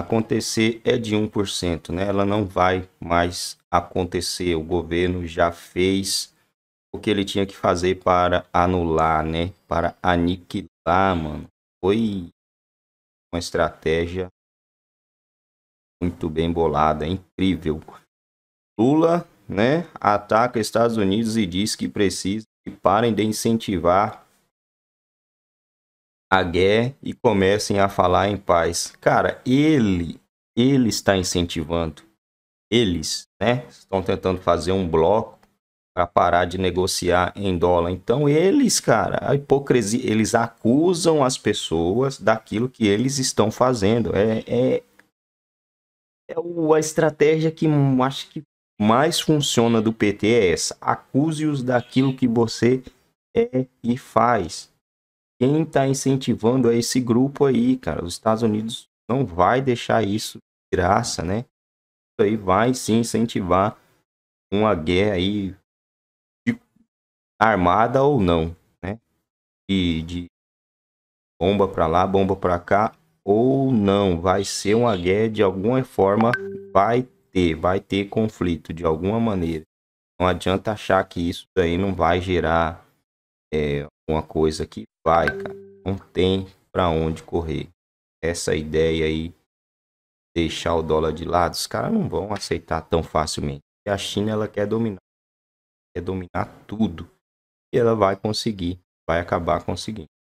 acontecer é de 1%, né? Ela não vai mais acontecer. O governo já fez o que ele tinha que fazer para anular, né? Para aniquilar, mano. Foi uma estratégia muito bem bolada, incrível. Lula, né, ataca Estados Unidos e diz que precisa que parem de incentivar a guerra e comecem a falar em paz. Cara, ele, ele está incentivando. Eles, né? Estão tentando fazer um bloco para parar de negociar em dólar. Então eles, cara, a hipocrisia, eles acusam as pessoas daquilo que eles estão fazendo. É, é, é a estratégia que acho que mais funciona do PT é essa. Acuse-os daquilo que você é e faz quem está incentivando é esse grupo aí, cara. Os Estados uhum. Unidos não vai deixar isso de graça, né? Isso aí vai sim incentivar uma guerra aí de... armada ou não, né? E de bomba para lá, bomba para cá ou não, vai ser uma guerra de alguma forma, vai ter, vai ter conflito de alguma maneira. Não adianta achar que isso aí não vai gerar é, eh, uma coisa que vai, cara. Não tem para onde correr. Essa ideia aí, deixar o dólar de lado, os caras não vão aceitar tão facilmente. E a China, ela quer dominar. Quer dominar tudo. E ela vai conseguir. Vai acabar conseguindo.